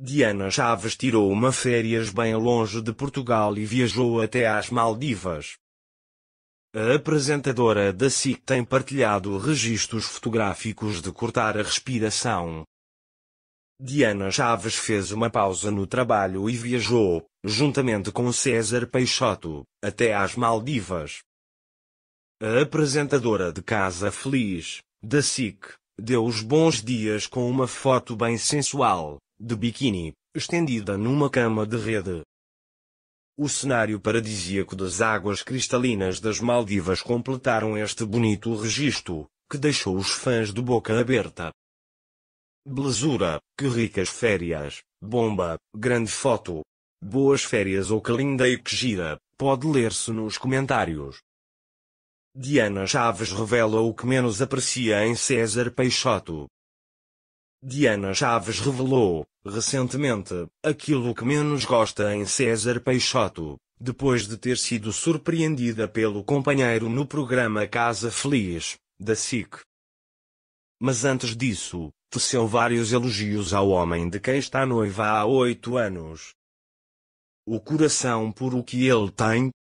Diana Chaves tirou uma férias bem longe de Portugal e viajou até às Maldivas. A apresentadora da SIC tem partilhado registros fotográficos de cortar a respiração. Diana Chaves fez uma pausa no trabalho e viajou, juntamente com César Peixoto, até às Maldivas. A apresentadora de Casa Feliz, da SIC, deu os bons dias com uma foto bem sensual, de biquíni, estendida numa cama de rede. O cenário paradisíaco das águas cristalinas das Maldivas completaram este bonito registro, que deixou os fãs de boca aberta. Belezura, que ricas férias, bomba, grande foto. Boas férias ou que linda e que gira, pode ler-se nos comentários. Diana Chaves revela o que menos aprecia em César Peixoto. Diana Chaves revelou, recentemente, aquilo que menos gosta em César Peixoto, depois de ter sido surpreendida pelo companheiro no programa Casa Feliz, da SIC. Mas antes disso, teceu vários elogios ao homem de quem está noiva há oito anos. O coração por o que ele tem?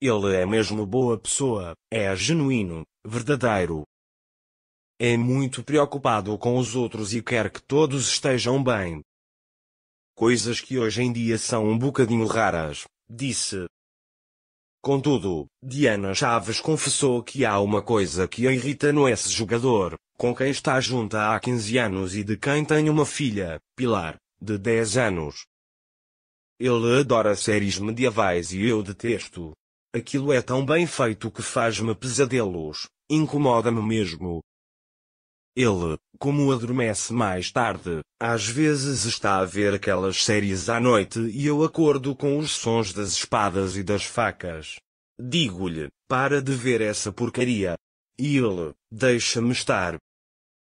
Ele é mesmo boa pessoa, é genuíno, verdadeiro, é muito preocupado com os outros e quer que todos estejam bem. Coisas que hoje em dia são um bocadinho raras, disse. Contudo, Diana Chaves confessou que há uma coisa que a irrita no esse jogador, com quem está junta há 15 anos e de quem tem uma filha, Pilar, de 10 anos. Ele adora séries medievais e eu detesto. Aquilo é tão bem feito que faz-me pesadelos, incomoda-me mesmo. Ele, como adormece mais tarde, às vezes está a ver aquelas séries à noite e eu acordo com os sons das espadas e das facas. Digo-lhe, para de ver essa porcaria. E ele, deixa-me estar,